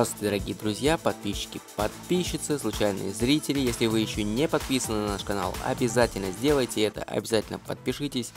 Здравствуйте, дорогие друзья, подписчики, подписчицы, случайные зрители. Если вы еще не подписаны на наш канал, обязательно сделайте это, обязательно подпишитесь.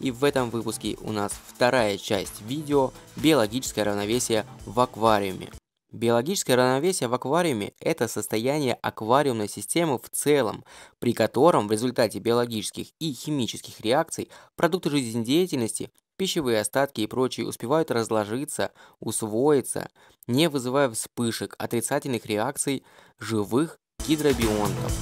И в этом выпуске у нас вторая часть видео «Биологическое равновесие в аквариуме». Биологическое равновесие в аквариуме – это состояние аквариумной системы в целом, при котором в результате биологических и химических реакций продукты жизнедеятельности Пищевые остатки и прочие успевают разложиться, усвоиться, не вызывая вспышек, отрицательных реакций живых гидробионтов.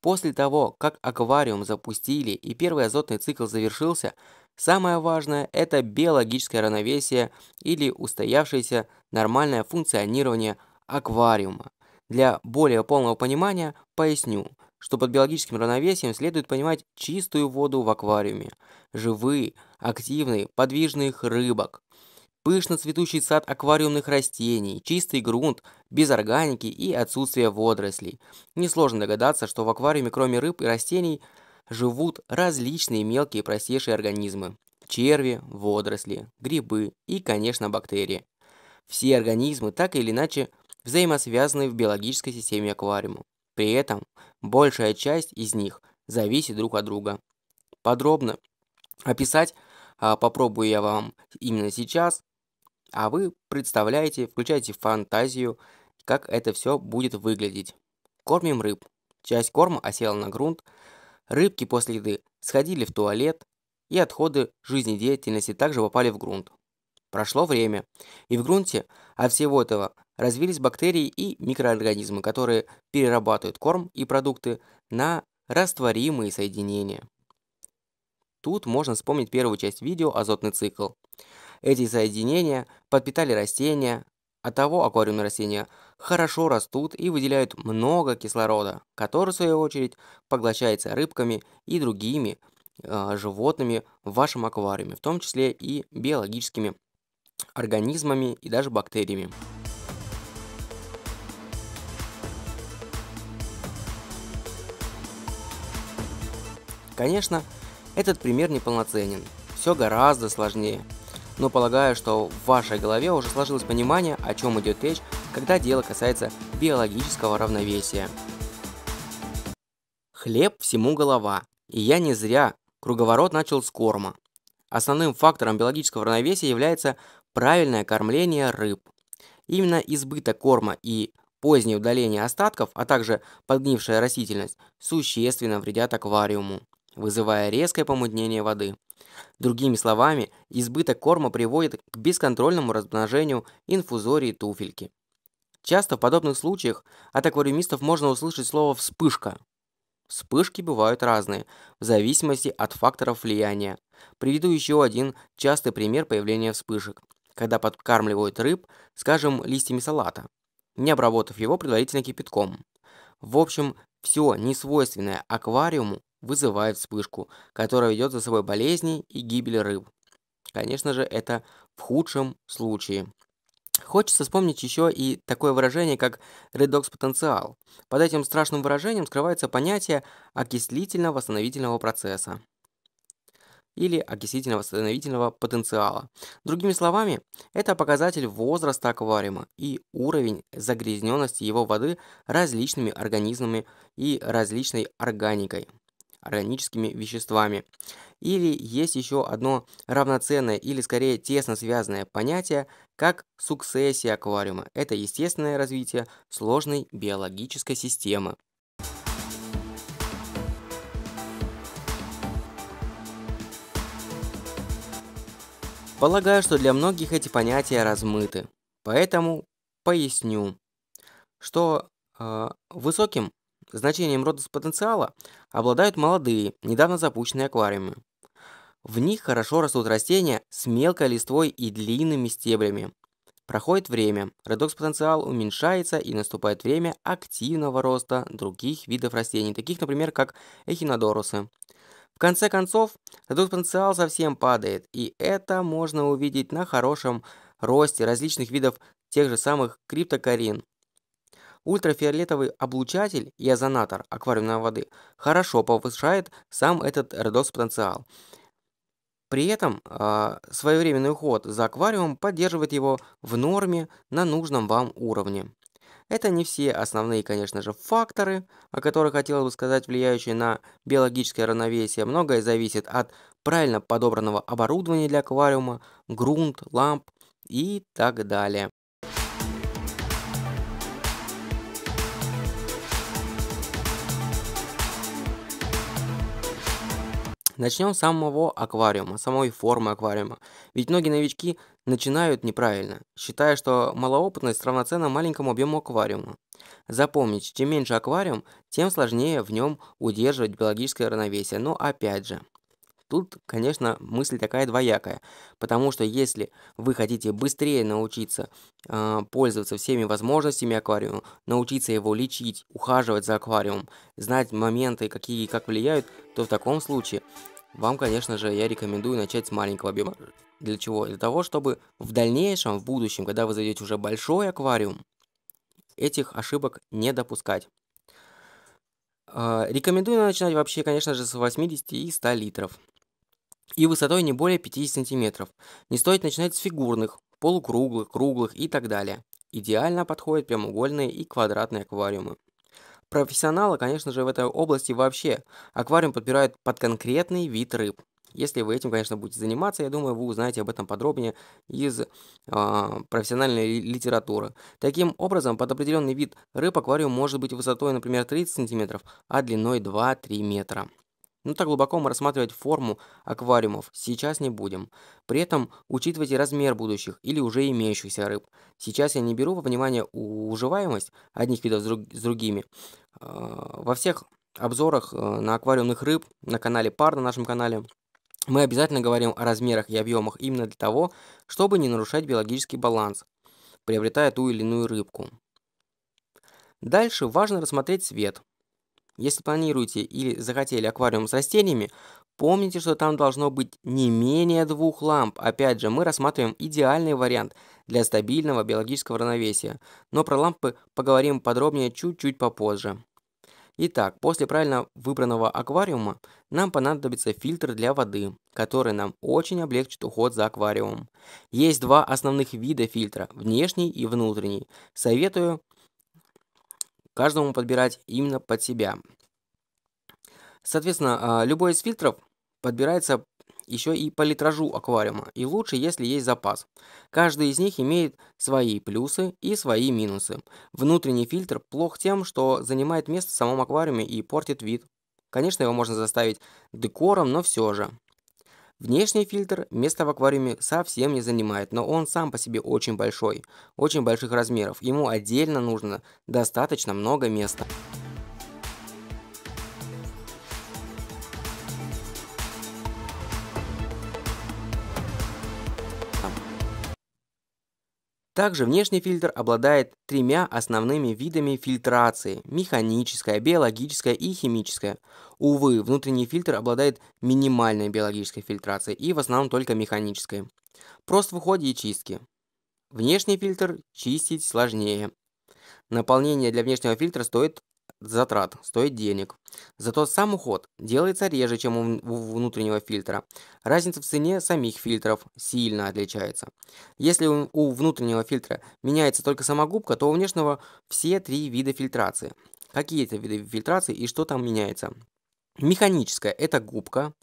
После того, как аквариум запустили и первый азотный цикл завершился, самое важное – это биологическое равновесие или устоявшееся нормальное функционирование аквариума. Для более полного понимания поясню – что под биологическим равновесием следует понимать чистую воду в аквариуме, живые, активные, подвижные рыбок, пышно цветущий сад аквариумных растений, чистый грунт, без органики и отсутствие водорослей. Несложно догадаться, что в аквариуме кроме рыб и растений живут различные мелкие простейшие организмы. Черви, водоросли, грибы и, конечно, бактерии. Все организмы так или иначе взаимосвязаны в биологической системе аквариума. При этом большая часть из них зависит друг от друга. Подробно описать а, попробую я вам именно сейчас, а вы представляете, включайте фантазию, как это все будет выглядеть. Кормим рыб. Часть корма осела на грунт. Рыбки после еды сходили в туалет, и отходы жизнедеятельности также попали в грунт. Прошло время, и в грунте от всего этого развились бактерии и микроорганизмы, которые перерабатывают корм и продукты на растворимые соединения. Тут можно вспомнить первую часть видео «Азотный цикл». Эти соединения подпитали растения, от того аквариумные растения хорошо растут и выделяют много кислорода, который, в свою очередь, поглощается рыбками и другими э, животными в вашем аквариуме, в том числе и биологическими организмами и даже бактериями. Конечно, этот пример неполноценен, все гораздо сложнее. Но полагаю, что в вашей голове уже сложилось понимание, о чем идет речь, когда дело касается биологического равновесия. Хлеб всему голова. И я не зря. Круговорот начал с корма. Основным фактором биологического равновесия является правильное кормление рыб. Именно избыток корма и позднее удаление остатков, а также подгнившая растительность, существенно вредят аквариуму вызывая резкое помутнение воды. Другими словами, избыток корма приводит к бесконтрольному размножению инфузории туфельки. Часто в подобных случаях от аквариумистов можно услышать слово «вспышка». Вспышки бывают разные, в зависимости от факторов влияния. Приведу еще один частый пример появления вспышек. Когда подкармливают рыб, скажем, листьями салата, не обработав его предварительно кипятком. В общем, все несвойственное аквариуму вызывает вспышку, которая ведет за собой болезни и гибель рыб. Конечно же, это в худшем случае. Хочется вспомнить еще и такое выражение, как редокс-потенциал. Под этим страшным выражением скрывается понятие окислительно-восстановительного процесса или окислительно-восстановительного потенциала. Другими словами, это показатель возраста аквариума и уровень загрязненности его воды различными организмами и различной органикой органическими веществами. Или есть еще одно равноценное или скорее тесно связанное понятие, как сукцессия аквариума. Это естественное развитие сложной биологической системы. Полагаю, что для многих эти понятия размыты, поэтому поясню, что э, высоким Значением родос потенциала обладают молодые, недавно запущенные аквариумы. В них хорошо растут растения с мелкой листвой и длинными стеблями. Проходит время, редокс-потенциал уменьшается и наступает время активного роста других видов растений, таких, например, как эхинодорусы. В конце концов, редокс-потенциал совсем падает, и это можно увидеть на хорошем росте различных видов тех же самых криптокарин, Ультрафиолетовый облучатель и озонатор аквариумной воды хорошо повышает сам этот родос-потенциал. При этом э, своевременный уход за аквариумом поддерживает его в норме на нужном вам уровне. Это не все основные, конечно же, факторы, о которых хотелось бы сказать, влияющие на биологическое равновесие. Многое зависит от правильно подобранного оборудования для аквариума, грунт, ламп и так далее. Начнем с самого аквариума, самой формы аквариума. Ведь многие новички начинают неправильно, считая, что малоопытность равноценна маленькому объему аквариума. Запомните, чем меньше аквариум, тем сложнее в нем удерживать биологическое равновесие, но опять же, Тут, конечно, мысль такая двоякая, потому что если вы хотите быстрее научиться э, пользоваться всеми возможностями аквариума, научиться его лечить, ухаживать за аквариумом, знать моменты, какие и как влияют, то в таком случае вам, конечно же, я рекомендую начать с маленького объема. Для чего? Для того, чтобы в дальнейшем, в будущем, когда вы зайдете уже большой аквариум, этих ошибок не допускать. А, рекомендую начинать вообще, конечно же, с 80 и 100 литров и высотой не более 50 см. Не стоит начинать с фигурных, полукруглых, круглых и так далее. Идеально подходят прямоугольные и квадратные аквариумы. Профессионалы, конечно же, в этой области вообще аквариум подбирают под конкретный вид рыб. Если вы этим, конечно, будете заниматься, я думаю, вы узнаете об этом подробнее из э, профессиональной литературы. Таким образом, под определенный вид рыб аквариум может быть высотой, например, 30 см, а длиной 2-3 метра. Но ну, так глубоко мы рассматривать форму аквариумов сейчас не будем. При этом учитывайте размер будущих или уже имеющихся рыб. Сейчас я не беру во внимание уживаемость одних видов с другими. А, во всех обзорах э, на аквариумных рыб на канале Пар, на нашем канале, мы обязательно говорим о размерах и объемах именно для того, чтобы не нарушать биологический баланс, приобретая ту или иную рыбку. Дальше важно рассмотреть цвет. Если планируете или захотели аквариум с растениями, помните, что там должно быть не менее двух ламп. Опять же, мы рассматриваем идеальный вариант для стабильного биологического равновесия, но про лампы поговорим подробнее чуть-чуть попозже. Итак, после правильно выбранного аквариума нам понадобится фильтр для воды, который нам очень облегчит уход за аквариумом. Есть два основных вида фильтра – внешний и внутренний. Советую каждому подбирать именно под себя. Соответственно, а, любой из фильтров подбирается еще и по литражу аквариума, и лучше, если есть запас. Каждый из них имеет свои плюсы и свои минусы. Внутренний фильтр плох тем, что занимает место в самом аквариуме и портит вид. Конечно, его можно заставить декором, но все же. Внешний фильтр места в аквариуме совсем не занимает, но он сам по себе очень большой, очень больших размеров. Ему отдельно нужно достаточно много места. Также внешний фильтр обладает тремя основными видами фильтрации – механическая, биологическая и химическая. Увы, внутренний фильтр обладает минимальной биологической фильтрацией и в основном только механической. Прост в уходе и чистке. Внешний фильтр чистить сложнее. Наполнение для внешнего фильтра стоит затрат, стоит денег. Зато сам уход делается реже, чем у внутреннего фильтра. Разница в цене самих фильтров сильно отличается. Если у внутреннего фильтра меняется только сама губка, то у внешнего все три вида фильтрации. Какие это виды фильтрации и что там меняется? Механическая – это губка,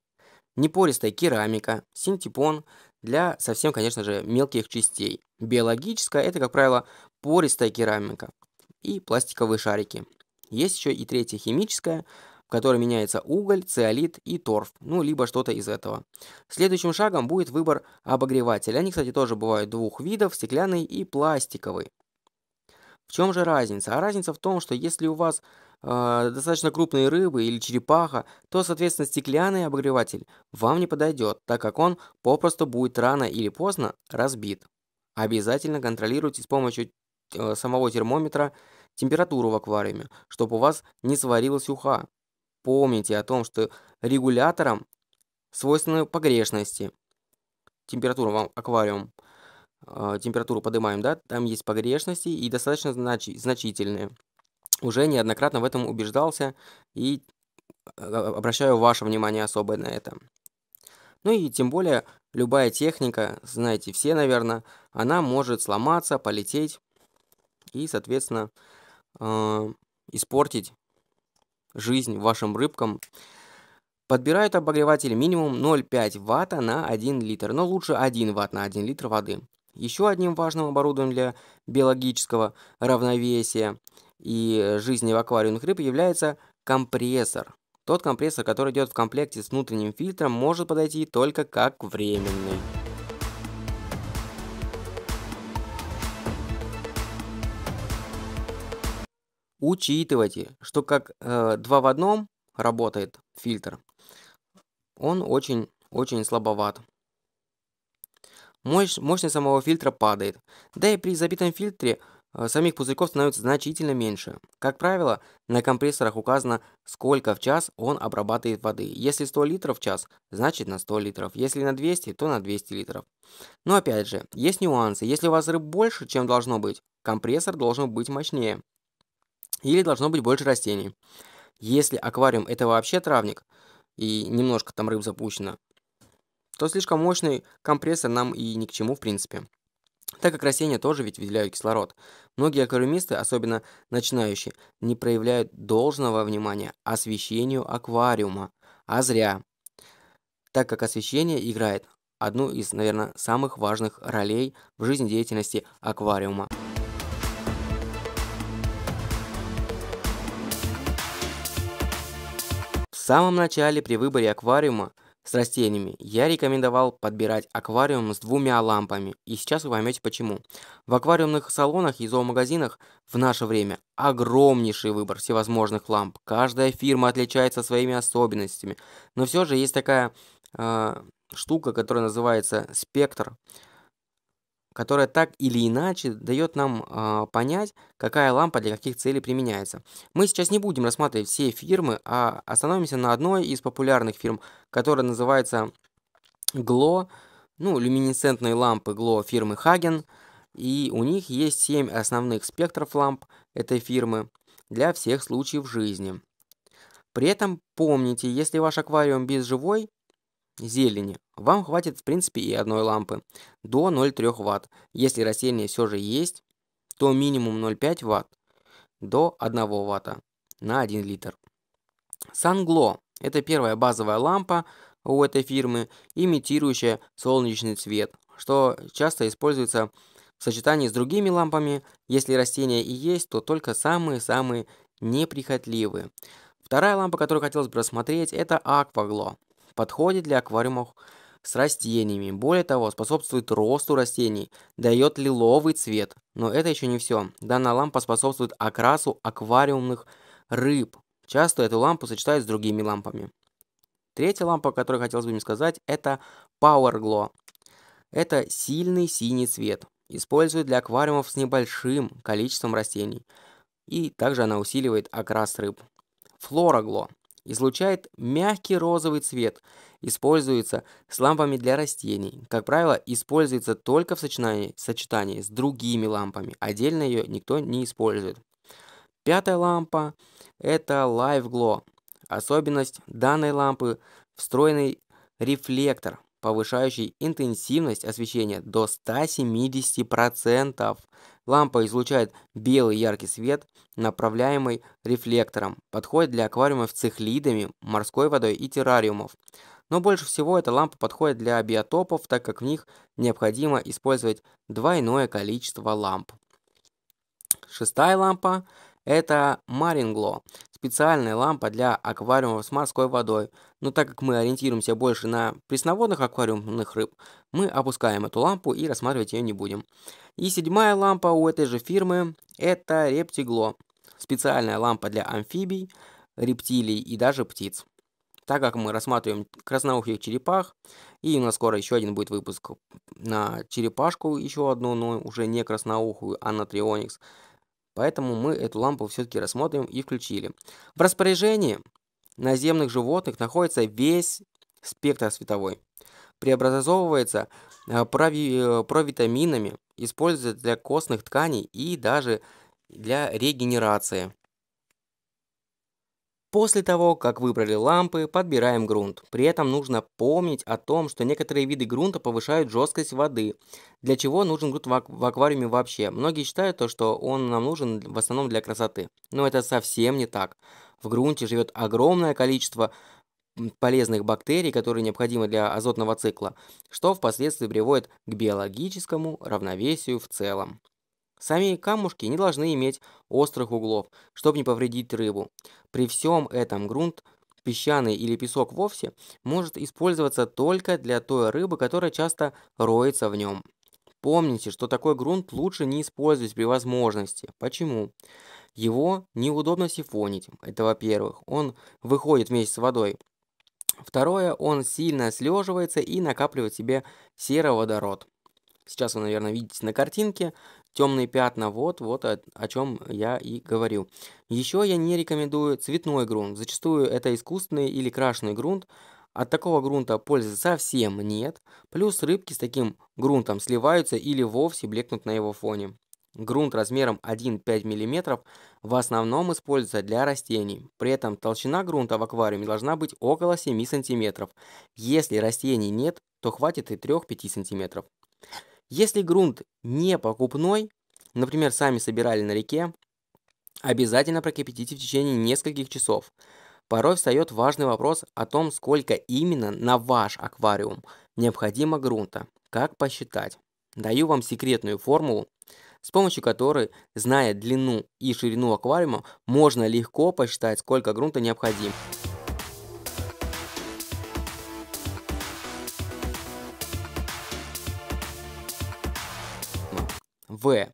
непористая керамика, синтепон для совсем, конечно же, мелких частей. Биологическая – это, как правило, пористая керамика и пластиковые шарики. Есть еще и третья химическая, в которой меняется уголь, циолит и торф, ну, либо что-то из этого. Следующим шагом будет выбор обогревателя. Они, кстати, тоже бывают двух видов, стеклянный и пластиковый. В чем же разница? А разница в том, что если у вас э, достаточно крупные рыбы или черепаха, то, соответственно, стеклянный обогреватель вам не подойдет, так как он попросту будет рано или поздно разбит. Обязательно контролируйте с помощью Э, самого термометра температуру в аквариуме, чтобы у вас не сварилась уха. Помните о том, что регулятором свойственны погрешности. температуру вам аквариум э, температуру поднимаем, да, там есть погрешности и достаточно знач значительные. Уже неоднократно в этом убеждался и э, обращаю ваше внимание особое на это. Ну и тем более любая техника, знаете все, наверное, она может сломаться, полететь, и, соответственно, а, испортить жизнь вашим рыбкам. Подбирают обогреватель минимум 0,5 ватта на 1 литр, но лучше 1 ватт на 1 литр воды. Еще одним важным оборудованием для биологического равновесия и жизни в аквариумных рыб является компрессор. Тот компрессор, который идет в комплекте с внутренним фильтром, может подойти только как временный. Учитывайте, что как э, два в одном работает фильтр, он очень-очень слабоват. Мощь, мощность самого фильтра падает. Да и при забитом фильтре э, самих пузырьков становится значительно меньше. Как правило, на компрессорах указано, сколько в час он обрабатывает воды. Если 100 литров в час, значит на 100 литров. Если на 200, то на 200 литров. Но опять же, есть нюансы. Если у вас рыб больше, чем должно быть, компрессор должен быть мощнее или должно быть больше растений. Если аквариум это вообще травник, и немножко там рыб запущено, то слишком мощный компрессор нам и ни к чему в принципе. Так как растения тоже ведь выделяют кислород. Многие аквариумисты, особенно начинающие, не проявляют должного внимания освещению аквариума. А зря. Так как освещение играет одну из, наверное, самых важных ролей в жизнедеятельности аквариума. самом начале при выборе аквариума с растениями я рекомендовал подбирать аквариум с двумя лампами, и сейчас вы поймете почему. В аквариумных салонах и зоомагазинах в наше время огромнейший выбор всевозможных ламп. Каждая фирма отличается своими особенностями, но все же есть такая э, штука, которая называется спектр которая так или иначе дает нам э, понять, какая лампа для каких целей применяется. Мы сейчас не будем рассматривать все фирмы, а остановимся на одной из популярных фирм, которая называется Glo, ну, люминесцентные лампы Glo фирмы Hagen, и у них есть 7 основных спектров ламп этой фирмы для всех случаев жизни. При этом помните, если ваш аквариум без живой зелени, вам хватит в принципе и одной лампы до 0,3 Вт. Если растение все же есть, то минимум 0,5 Вт до 1 Вт на 1 литр. Сангло – это первая базовая лампа у этой фирмы, имитирующая солнечный цвет, что часто используется в сочетании с другими лампами. Если растения и есть, то только самые-самые неприхотливые. Вторая лампа, которую хотелось бы рассмотреть, это аквагло. Подходит для аквариумов с растениями. Более того, способствует росту растений, дает лиловый цвет. Но это еще не все. Данная лампа способствует окрасу аквариумных рыб. Часто эту лампу сочетают с другими лампами. Третья лампа, о которой хотелось бы мне сказать, это Power Glow. Это сильный синий цвет. Используют для аквариумов с небольшим количеством растений. И также она усиливает окрас рыб. Флорагло излучает мягкий розовый цвет, используется с лампами для растений. Как правило, используется только в сочетании, сочетании с другими лампами, отдельно ее никто не использует. Пятая лампа – это Live Glow. Особенность данной лампы – встроенный рефлектор, повышающий интенсивность освещения до 170%. Лампа излучает белый яркий свет, направляемый рефлектором. Подходит для аквариумов с цихлидами, морской водой и террариумов. Но больше всего эта лампа подходит для биотопов, так как в них необходимо использовать двойное количество ламп. Шестая лампа это Марингло, специальная лампа для аквариумов с морской водой. Но так как мы ориентируемся больше на пресноводных аквариумных рыб, мы опускаем эту лампу и рассматривать ее не будем. И седьмая лампа у этой же фирмы – это Рептигло, специальная лампа для амфибий, рептилий и даже птиц. Так как мы рассматриваем красноухих черепах, и у нас скоро еще один будет выпуск на черепашку, еще одну, но уже не красноухую, а на трионикс – Поэтому мы эту лампу все-таки рассмотрим и включили. В распоряжении наземных животных находится весь спектр световой. Преобразовывается э, прови э, провитаминами, используется для костных тканей и даже для регенерации. После того, как выбрали лампы, подбираем грунт. При этом нужно помнить о том, что некоторые виды грунта повышают жесткость воды. Для чего нужен грунт в аквариуме вообще? Многие считают то, что он нам нужен в основном для красоты. Но это совсем не так. В грунте живет огромное количество полезных бактерий, которые необходимы для азотного цикла, что впоследствии приводит к биологическому равновесию в целом. Сами камушки не должны иметь острых углов, чтобы не повредить рыбу. При всем этом грунт, песчаный или песок вовсе, может использоваться только для той рыбы, которая часто роется в нем. Помните, что такой грунт лучше не использовать при возможности. Почему? Его неудобно сифонить, это во-первых. Он выходит вместе с водой. Второе, он сильно слеживается и накапливает себе сероводород. Сейчас вы, наверное, видите на картинке темные пятна, вот, вот о, о чем я и говорю Еще я не рекомендую цветной грунт. Зачастую это искусственный или крашеный грунт. От такого грунта пользы совсем нет. Плюс рыбки с таким грунтом сливаются или вовсе блекнут на его фоне. Грунт размером 1 5 мм в основном используется для растений. При этом толщина грунта в аквариуме должна быть около 7 см. Если растений нет, то хватит и 3-5 см. Если грунт не покупной, например, сами собирали на реке, обязательно прокипятите в течение нескольких часов. Порой встает важный вопрос о том, сколько именно на ваш аквариум необходимо грунта. Как посчитать? Даю вам секретную формулу, с помощью которой, зная длину и ширину аквариума, можно легко посчитать, сколько грунта необходимо. В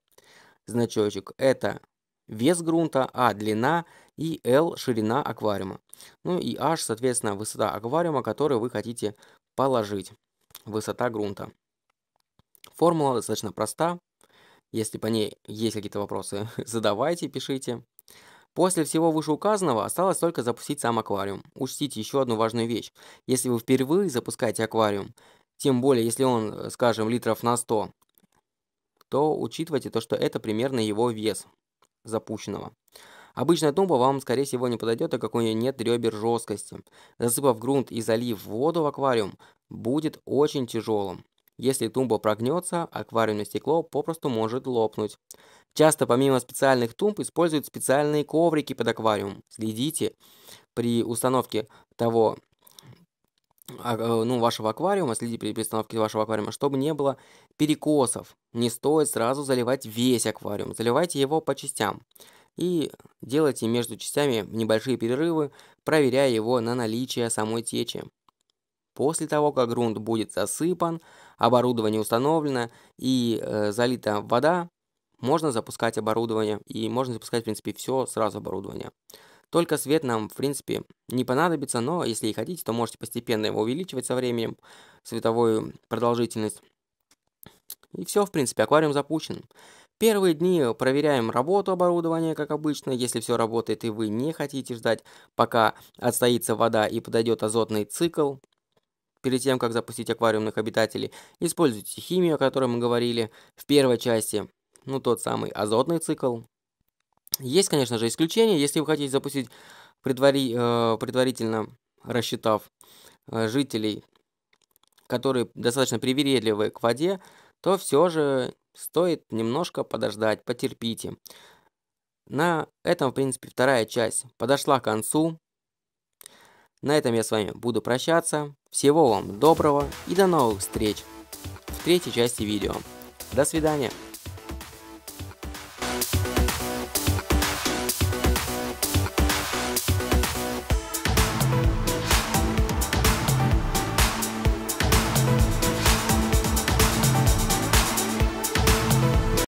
значочек – это вес грунта, А – длина и L – ширина аквариума. Ну и H, соответственно, высота аквариума, который вы хотите положить, высота грунта. Формула достаточно проста. Если по ней есть какие-то вопросы, задавайте, пишите. После всего вышеуказанного осталось только запустить сам аквариум. Учтите еще одну важную вещь. Если вы впервые запускаете аквариум, тем более если он, скажем, литров на 100, то учитывайте то, что это примерно его вес запущенного. Обычная тумба вам, скорее всего, не подойдет, так как у нее нет ребер жесткости. Засыпав грунт и залив воду в аквариум, будет очень тяжелым. Если тумба прогнется, аквариумное стекло попросту может лопнуть. Часто помимо специальных тумб используют специальные коврики под аквариум. Следите при установке того а, э, ну, вашего аквариума, следите при перестановке вашего аквариума, чтобы не было перекосов. Не стоит сразу заливать весь аквариум, заливайте его по частям. И делайте между частями небольшие перерывы, проверяя его на наличие самой течи. После того, как грунт будет засыпан, оборудование установлено и э, залита вода, можно запускать оборудование и можно запускать, в принципе, все сразу оборудование. Только свет нам, в принципе, не понадобится, но если и хотите, то можете постепенно его увеличивать со временем, световую продолжительность. И все, в принципе, аквариум запущен. Первые дни проверяем работу оборудования, как обычно. Если все работает и вы не хотите ждать, пока отстоится вода и подойдет азотный цикл, перед тем, как запустить аквариумных обитателей, используйте химию, о которой мы говорили в первой части, ну тот самый азотный цикл, есть, конечно же, исключения. Если вы хотите запустить предвари, э, предварительно рассчитав э, жителей, которые достаточно привередливы к воде, то все же стоит немножко подождать, потерпите. На этом, в принципе, вторая часть подошла к концу. На этом я с вами буду прощаться. Всего вам доброго и до новых встреч в третьей части видео. До свидания.